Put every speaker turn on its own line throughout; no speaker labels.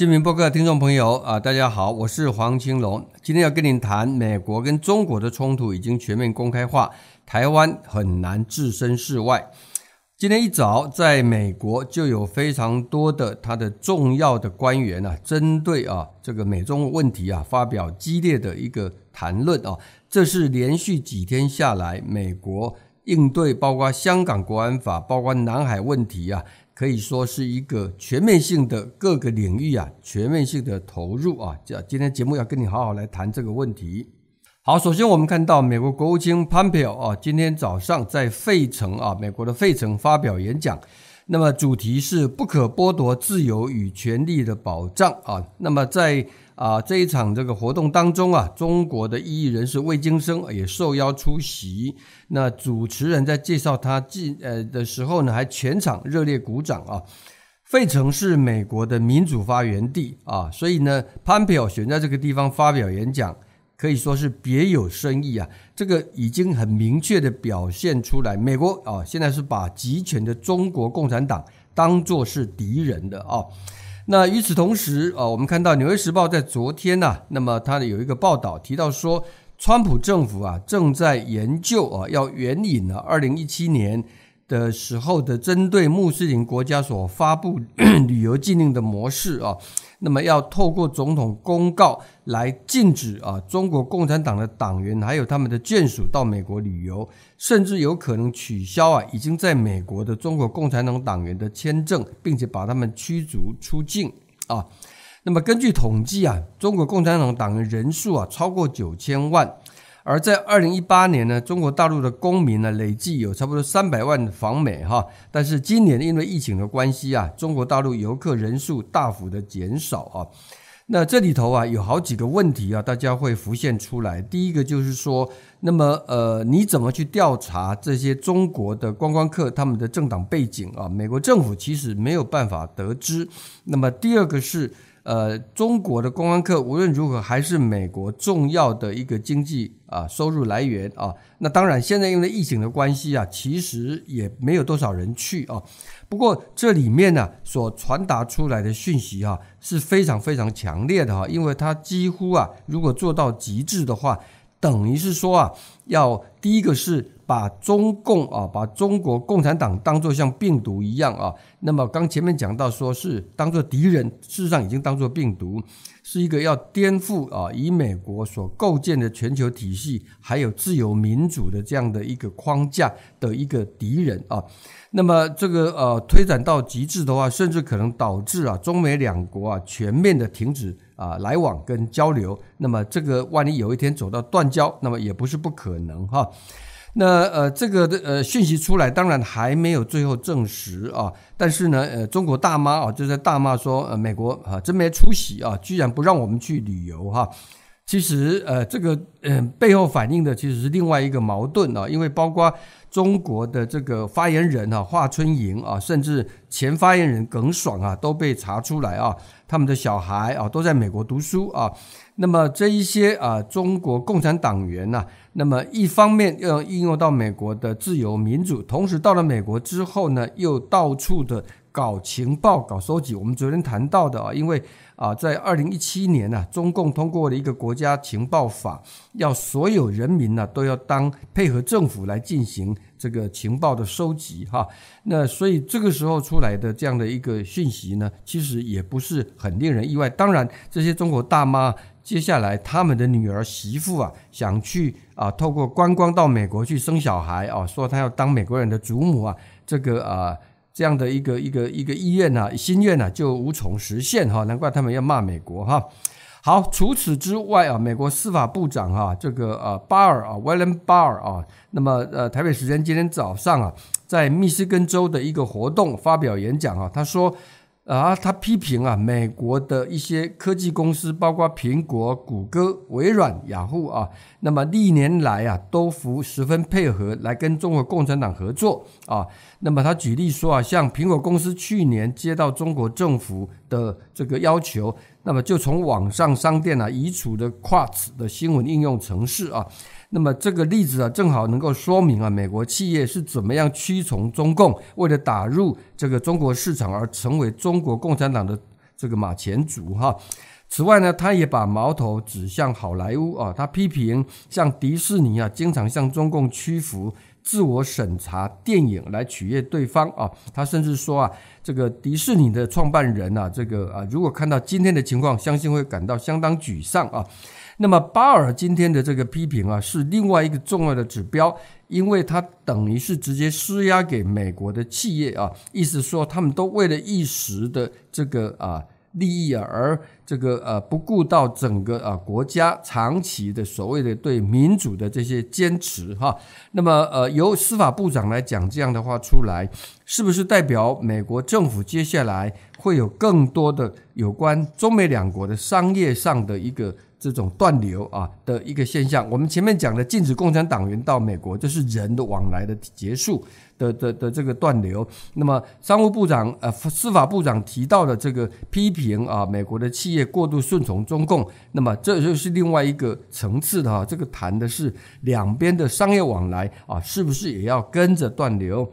新闻播客听众朋友啊，大家好，我是黄青龙。今天要跟您谈美国跟中国的冲突已经全面公开化，台湾很难置身事外。今天一早，在美国就有非常多的他的重要的官员啊，针对啊这个美中问题啊，发表激烈的一个谈论啊，这是连续几天下来，美国。应对包括香港国安法、包括南海问题啊，可以说是一个全面性的各个领域啊，全面性的投入啊。这今天节目要跟你好好来谈这个问题。好，首先我们看到美国国务卿潘佩尔啊，今天早上在费城啊，美国的费城发表演讲。那么主题是不可剥夺自由与权利的保障啊。那么在啊这一场这个活动当中啊，中国的异议人士魏京生也受邀出席。那主持人在介绍他进呃的时候呢，还全场热烈鼓掌啊。费城是美国的民主发源地啊，所以呢，潘佩尔选在这个地方发表演讲。可以说是别有深意啊，这个已经很明确的表现出来。美国啊，现在是把集权的中国共产党当做是敌人的啊。那与此同时啊，我们看到《纽约时报》在昨天呢，那么它有一个报道提到说，川普政府啊正在研究啊要援引呢二零一七年。的时候的针对穆斯林国家所发布 旅游禁令的模式啊，那么要透过总统公告来禁止啊中国共产党的党员还有他们的眷属到美国旅游，甚至有可能取消啊已经在美国的中国共产党党员的签证，并且把他们驱逐出境啊。那么根据统计啊，中国共产党党员人数啊超过九千万。而在二零一八年呢，中国大陆的公民呢累计有差不多三百万访美哈，但是今年因为疫情的关系啊，中国大陆游客人数大幅的减少啊。那这里头啊有好几个问题啊，大家会浮现出来。第一个就是说，那么呃你怎么去调查这些中国的观光客他们的政党背景啊？美国政府其实没有办法得知。那么第二个是。呃，中国的公安客无论如何还是美国重要的一个经济啊收入来源啊。那当然，现在因为疫情的关系啊，其实也没有多少人去啊。不过这里面呢，所传达出来的讯息啊是非常非常强烈的哈，因为它几乎啊，如果做到极致的话，等于是说啊，要第一个是。把中共啊，把中国共产党当作像病毒一样啊，那么刚前面讲到说是当作敌人，事实上已经当作病毒，是一个要颠覆啊，以美国所构建的全球体系，还有自由民主的这样的一个框架的一个敌人啊。那么这个呃推展到极致的话，甚至可能导致啊中美两国啊全面的停止啊来往跟交流。那么这个万一有一天走到断交，那么也不是不可能哈。那呃，这个的呃讯息出来，当然还没有最后证实啊。但是呢，呃，中国大妈啊，就在大骂说，美国啊真没出息啊，居然不让我们去旅游哈。其实呃，这个。嗯，背后反映的其实是另外一个矛盾啊，因为包括中国的这个发言人啊，华春莹啊，甚至前发言人耿爽啊，都被查出来啊，他们的小孩啊都在美国读书啊。那么这一些啊，中国共产党员啊，那么一方面要应用到美国的自由民主，同时到了美国之后呢，又到处的搞情报、搞收集。我们昨天谈到的啊，因为啊，在二零一七年呢，中共通过了一个国家情报法。要所有人民呢都要当配合政府来进行这个情报的收集哈，那所以这个时候出来的这样的一个讯息呢，其实也不是很令人意外。当然，这些中国大妈接下来他们的女儿媳妇啊想去啊透过观光到美国去生小孩啊，说她要当美国人的祖母啊，这个啊这样的一个一个一个意愿啊，心愿啊，就无从实现哈，难怪他们要骂美国哈。好，除此之外啊，美国司法部长哈这个呃巴尔啊，William 巴尔啊，那么呃台北时间今天早上啊，在密西根州的一个活动发表演讲啊，他说啊，他批评啊美国的一些科技公司，包括苹果、谷歌、微软、雅虎啊。那么历年来啊，都服十分配合来跟中国共产党合作啊。那么他举例说啊，像苹果公司去年接到中国政府的这个要求，那么就从网上商店呢移除的 Quartz 的新闻应用程式啊。那么这个例子啊，正好能够说明啊，美国企业是怎么样屈从中共，为了打入这个中国市场而成为中国共产党的这个马前卒哈。此外呢，他也把矛头指向好莱坞啊，他批评像迪士尼啊，经常向中共屈服、自我审查电影来取悦对方啊。他甚至说啊，这个迪士尼的创办人呐，这个啊，如果看到今天的情况，相信会感到相当沮丧啊。那么巴尔今天的这个批评啊，是另外一个重要的指标，因为他等于是直接施压给美国的企业啊，意思说他们都为了一时的这个啊。利益而这个呃不顾到整个啊国家长期的所谓的对民主的这些坚持哈，那么呃由司法部长来讲这样的话出来，是不是代表美国政府接下来会有更多的有关中美两国的商业上的一个？这种断流啊的一个现象，我们前面讲的禁止共产党员到美国，就是人的往来的结束的的的这个断流。那么商务部长呃司法部长提到的这个批评啊，美国的企业过度顺从中共，那么这就是另外一个层次的哈，这个谈的是两边的商业往来啊，是不是也要跟着断流？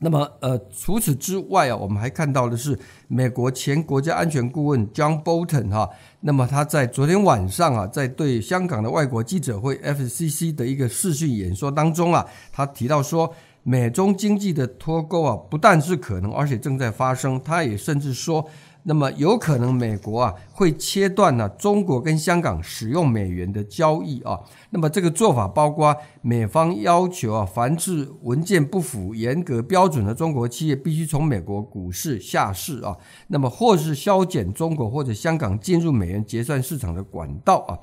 那么，呃，除此之外啊，我们还看到的是，美国前国家安全顾问 John Bolton 哈，那么他在昨天晚上啊，在对香港的外国记者会 FCC 的一个视讯演说当中啊，他提到说，美中经济的脱钩啊，不但是可能，而且正在发生。他也甚至说。那么有可能美国啊会切断呢中国跟香港使用美元的交易啊，那么这个做法包括美方要求啊凡是文件不符严格标准的中国企业必须从美国股市下市啊，那么或是削减中国或者香港进入美元结算市场的管道啊。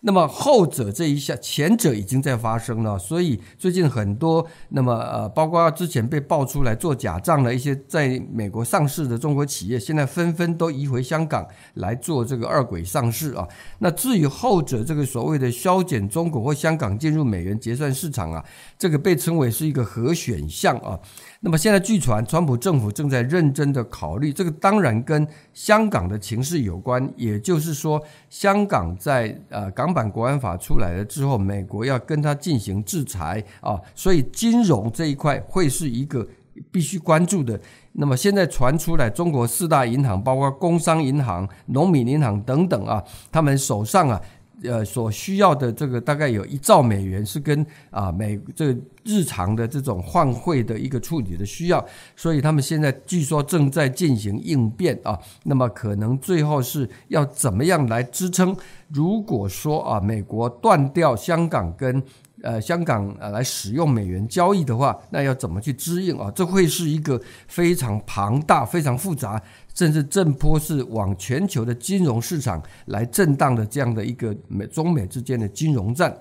那么后者这一下，前者已经在发生了，所以最近很多，那么呃，包括之前被曝出来做假账的一些在美国上市的中国企业，现在纷纷都移回香港来做这个二轨上市啊。那至于后者这个所谓的削减中国或香港进入美元结算市场啊，这个被称为是一个核选项啊。那么现在据传，川普政府正在认真的考虑这个，当然跟香港的情势有关，也就是说，香港在呃港。港版国安法出来了之后，美国要跟他进行制裁啊，所以金融这一块会是一个必须关注的。那么现在传出来，中国四大银行，包括工商银行、农民银行等等啊，他们手上啊。呃，所需要的这个大概有一兆美元，是跟啊美这日常的这种换汇的一个处理的需要，所以他们现在据说正在进行应变啊，那么可能最后是要怎么样来支撑？如果说啊，美国断掉香港跟。呃，香港呃，来使用美元交易的话，那要怎么去支应啊？这会是一个非常庞大、非常复杂，甚至正波是往全球的金融市场来震荡的这样的一个美中美之间的金融战。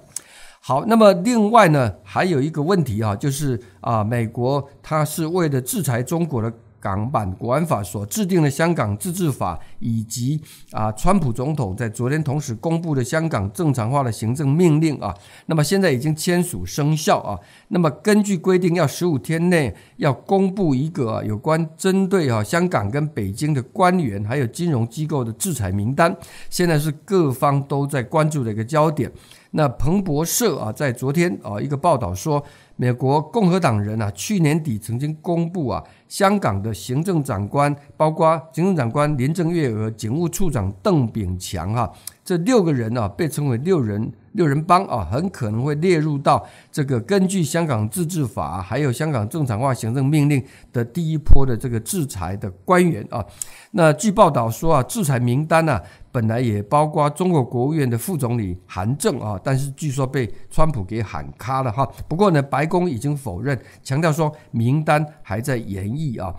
好，那么另外呢，还有一个问题啊，就是啊，美国它是为了制裁中国的。港版国安法所制定的香港自治法，以及啊，川普总统在昨天同时公布的香港正常化的行政命令啊，那么现在已经签署生效啊。那么根据规定，要十五天内要公布一个有关针对啊香港跟北京的官员还有金融机构的制裁名单。现在是各方都在关注的一个焦点。那彭博社啊，在昨天啊一个报道说。美国共和党人啊，去年底曾经公布啊，香港的行政长官，包括行政长官林郑月娥、警务处长邓炳强哈，这六个人啊，被称为六人。六人帮啊，很可能会列入到这个根据香港自治法还有香港正常化行政命令的第一波的这个制裁的官员啊。那据报道说啊，制裁名单呢本来也包括中国国务院的副总理韩正啊，但是据说被川普给喊卡了哈。不过呢，白宫已经否认，强调说名单还在研议啊。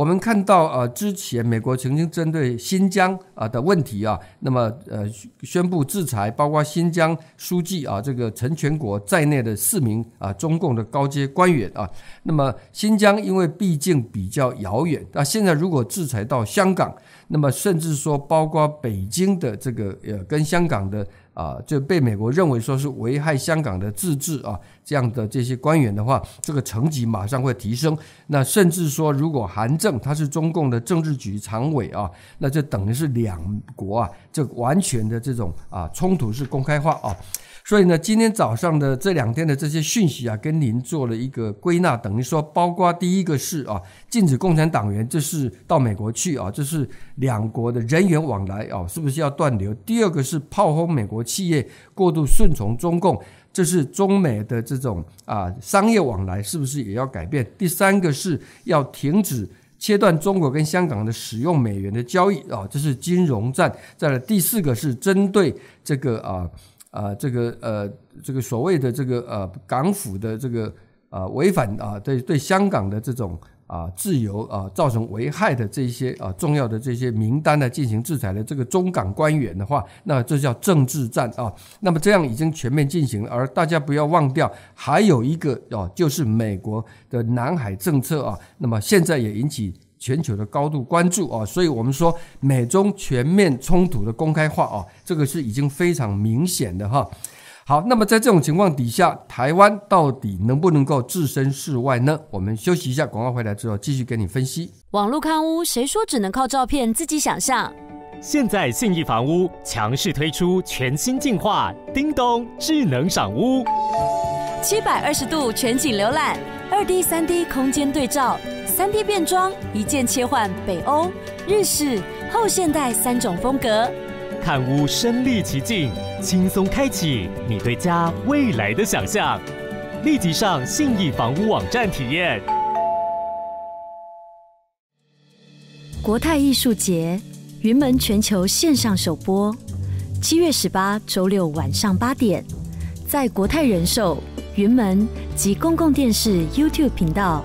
我们看到，呃，之前美国曾经针对新疆啊的问题啊，那么呃宣布制裁，包括新疆书记啊，这个陈全国在内的四名啊中共的高阶官员啊。那么新疆因为毕竟比较遥远，那现在如果制裁到香港，那么甚至说包括北京的这个呃跟香港的。啊，就被美国认为说是危害香港的自治啊，这样的这些官员的话，这个层级马上会提升。那甚至说，如果韩正他是中共的政治局常委啊，那就等于是两国啊，这完全的这种啊冲突是公开化啊。所以呢，今天早上的这两天的这些讯息啊，跟您做了一个归纳，等于说，包括第一个是啊，禁止共产党员这是到美国去啊，这是两国的人员往来啊，是不是要断流？第二个是炮轰美国企业过度顺从中共，这是中美的这种啊商业往来是不是也要改变？第三个是要停止切断中国跟香港的使用美元的交易啊，这是金融战。再来，第四个是针对这个啊。啊，这个呃，这个所谓的这个呃，港府的这个啊，违反啊，对对香港的这种啊，自由啊，造成危害的这些啊，重要的这些名单呢，进行制裁的这个中港官员的话，那这叫政治战啊。那么这样已经全面进行了，而大家不要忘掉，还有一个哦，就是美国的南海政策啊。那么现在也引起。全球的高度关注啊，所以我们说美中全面冲突的公开化啊，这个是已经非常明显的哈。好，那么在这种情况底下，台湾到底能不能够置身事外呢？我们休息一下，广告回来之后继续给你分析。网络看屋，谁说只能靠照片？自己想象。现在信义房屋强势推出全新进化叮咚智能赏屋，七百二十度全景浏览，二 D、三 D 空间对照。3D 变装，一键切换北欧、日式、后现代三种风格，看屋身临其境，轻松开启你对家未来的想象。立即上信义房屋网站体验。国泰艺术节云门全球线上首播，七月十八周六晚上八点，在国泰人寿、云门及公共电视 YouTube 频道。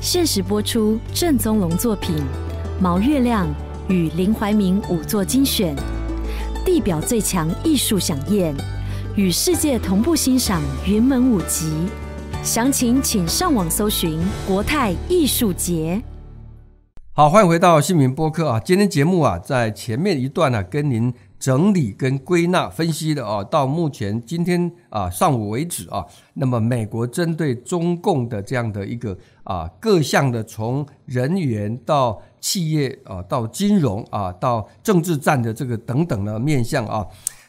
现实播出正宗龙作品《毛月亮》与林怀民五座精选，地表最强艺术飨宴，与世界同步欣赏云门舞集。详情请上网搜寻“国泰艺术节”。好，欢迎回到姓名播客啊！今天节目啊，在前面一段呢，跟您。整理跟归纳分析的啊，到目前今天啊上午为止啊，那么美国针对中共的这样的一个啊各项的从人员到企业啊到金融啊到政治战的这个等等的面向啊，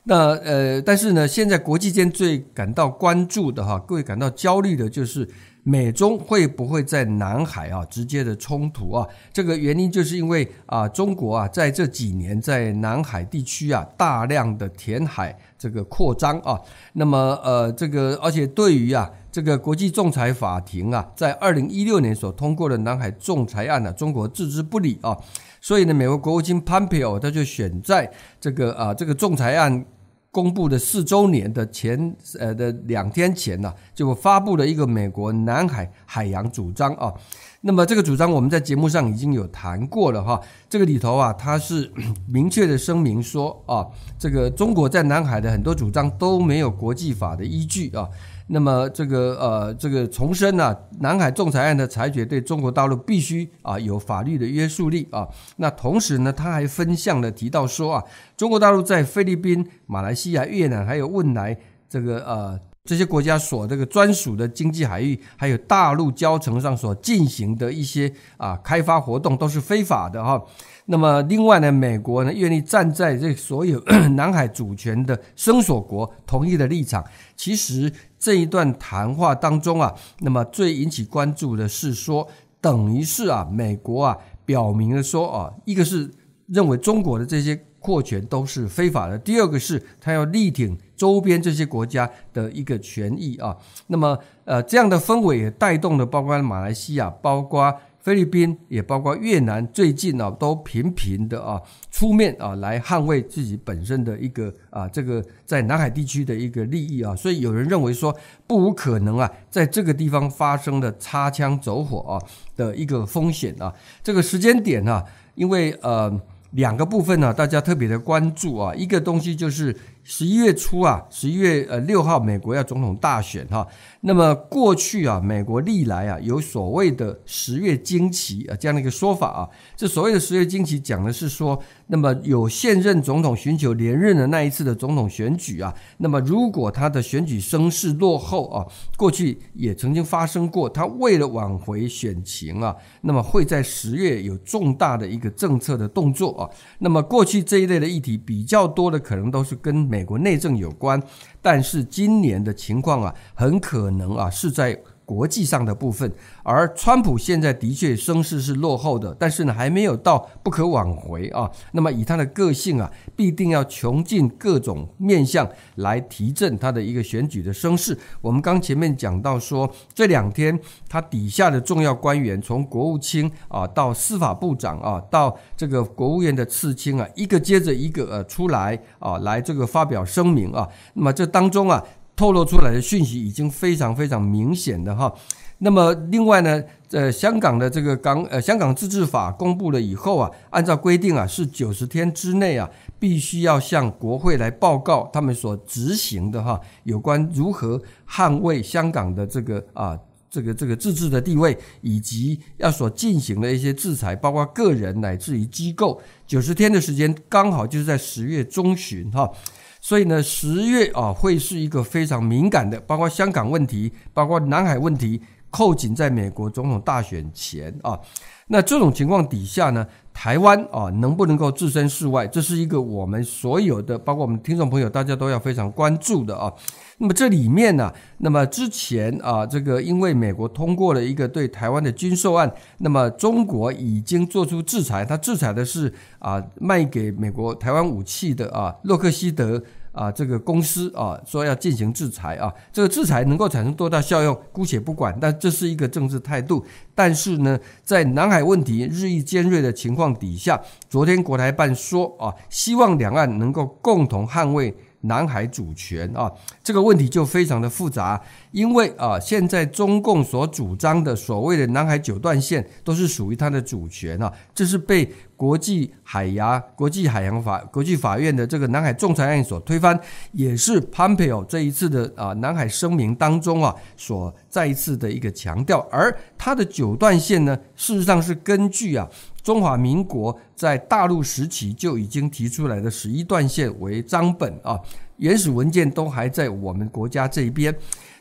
那呃但是呢现在国际间最感到关注的哈，各位感到焦虑的就是。美中会不会在南海啊直接的冲突啊？这个原因就是因为啊，中国啊在这几年在南海地区啊大量的填海这个扩张啊，那么呃这个而且对于啊这个国际仲裁法庭啊在二零一六年所通过的南海仲裁案呢，中国置之不理啊，所以呢，美国国务卿潘佩奥他就选在这个啊这个仲裁案。公布的四周年的前呃的两天前呢，就发布了一个美国南海海洋主张啊。那么这个主张我们在节目上已经有谈过了哈。这个里头啊，他是 明确的声明说啊，这个中国在南海的很多主张都没有国际法的依据啊。那么这个呃，这个重申呢，南海仲裁案的裁决对中国大陆必须啊有法律的约束力啊。那同时呢，他还分项的提到说啊，中国大陆在菲律宾、马来西亚、越南还有汶莱这个呃这些国家所这个专属的经济海域，还有大陆礁城上所进行的一些啊开发活动都是非法的哈。那么另外呢，美国呢愿意站在这所有 南海主权的生索国同意的立场。其实这一段谈话当中啊，那么最引起关注的是说，等于是啊，美国啊表明了说啊，一个是认为中国的这些扩权都是非法的，第二个是他要力挺周边这些国家的一个权益啊。那么呃，这样的氛围也带动了，包括马来西亚，包括。菲律宾也包括越南，最近啊都频频的啊出面啊来捍卫自己本身的一个啊这个在南海地区的一个利益啊，所以有人认为说不无可能啊，在这个地方发生的擦枪走火啊的一个风险啊。这个时间点啊，因为呃两个部分呢，大家特别的关注啊，一个东西就是。十一月初啊，十一月呃六号，美国要总统大选哈。那么过去啊，美国历来啊有所谓的十月惊奇啊这样的一个说法啊。这所谓的十月惊奇，讲的是说，那么有现任总统寻求连任的那一次的总统选举啊。那么如果他的选举声势落后啊，过去也曾经发生过，他为了挽回选情啊，那么会在十月有重大的一个政策的动作啊。那么过去这一类的议题比较多的，可能都是跟美国内政有关，但是今年的情况啊，很可能啊是在。国际上的部分，而川普现在的确声势是落后的，但是呢，还没有到不可挽回啊。那么以他的个性啊，必定要穷尽各种面相来提振他的一个选举的声势。我们刚前面讲到说，这两天他底下的重要官员，从国务卿啊到司法部长啊，到这个国务院的次卿啊，一个接着一个呃出来啊，来这个发表声明啊。那么这当中啊。透露出来的讯息已经非常非常明显的哈，那么另外呢，呃，香港的这个港呃香港自治法公布了以后啊，按照规定啊，是九十天之内啊，必须要向国会来报告他们所执行的哈，有关如何捍卫香港的这个啊这个这个自治的地位，以及要所进行的一些制裁，包括个人乃至于机构，九十天的时间刚好就是在十月中旬哈。所以呢，十月啊，会是一个非常敏感的，包括香港问题，包括南海问题，扣紧在美国总统大选前啊，那这种情况底下呢？台湾啊，能不能够置身事外，这是一个我们所有的，包括我们听众朋友，大家都要非常关注的啊。那么这里面呢，那么之前啊，这个因为美国通过了一个对台湾的军售案，那么中国已经做出制裁，它制裁的是啊卖给美国台湾武器的啊洛克希德。啊，这个公司啊，说要进行制裁啊，这个制裁能够产生多大效用，姑且不管，但这是一个政治态度。但是呢，在南海问题日益尖锐的情况底下，昨天国台办说啊，希望两岸能够共同捍卫。南海主权啊，这个问题就非常的复杂，因为啊，现在中共所主张的所谓的南海九段线都是属于它的主权啊，这是被国际海牙、国际海洋法国际法院的这个南海仲裁案所推翻，也是潘 e 奥这一次的啊南海声明当中啊所再一次的一个强调，而它的九段线呢，事实上是根据啊中华民国在大陆时期就已经提出来的十一段线为章本啊。原始文件都还在我们国家这边。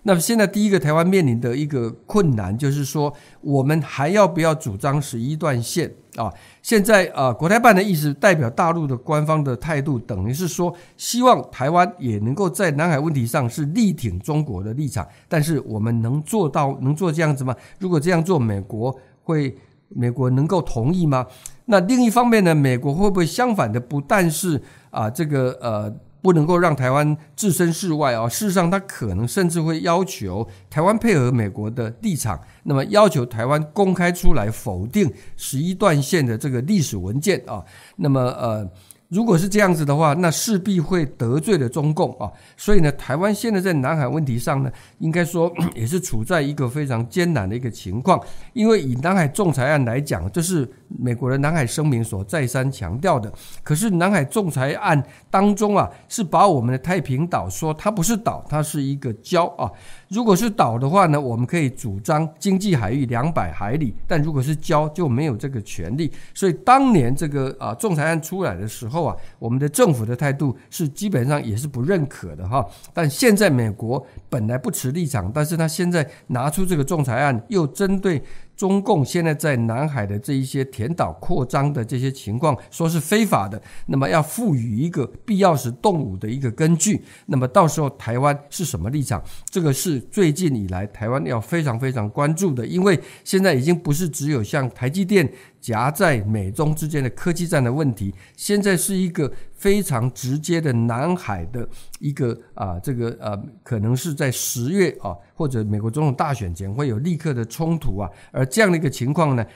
那么现在，第一个台湾面临的一个困难就是说，我们还要不要主张十一段线啊？现在啊，国台办的意思，代表大陆的官方的态度，等于是说，希望台湾也能够在南海问题上是力挺中国的立场。但是我们能做到，能做这样子吗？如果这样做，美国会？美国能够同意吗？那另一方面呢？美国会不会相反的不？但是啊，这个呃。不能够让台湾置身事外啊！事实上，他可能甚至会要求台湾配合美国的立场，那么要求台湾公开出来否定十一段线的这个历史文件啊！那么，呃。如果是这样子的话，那势必会得罪了中共啊！所以呢，台湾现在在南海问题上呢，应该说 也是处在一个非常艰难的一个情况。因为以南海仲裁案来讲，这是美国的南海声明所再三强调的。可是南海仲裁案当中啊，是把我们的太平岛说它不是岛，它是一个礁啊。如果是岛的话呢，我们可以主张经济海域两百海里，但如果是礁就没有这个权利。所以当年这个啊仲裁案出来的时候啊，我们的政府的态度是基本上也是不认可的哈。但现在美国本来不持立场，但是他现在拿出这个仲裁案，又针对。中共现在在南海的这一些填岛扩张的这些情况，说是非法的，那么要赋予一个必要时动武的一个根据，那么到时候台湾是什么立场？这个是最近以来台湾要非常非常关注的，因为现在已经不是只有像台积电。夹在美中之间的科技战的问题，现在是一个非常直接的南海的一个啊，这个呃，可能是在十月啊，或者美国总统大选前会有立刻的冲突啊，而这样的一个情况呢，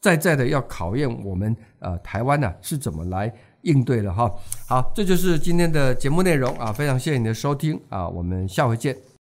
在在的要考验我们呃台湾呢是怎么来应对了哈。好，这就是今天的节目内容啊，非常谢谢你的收听啊，我们下回见。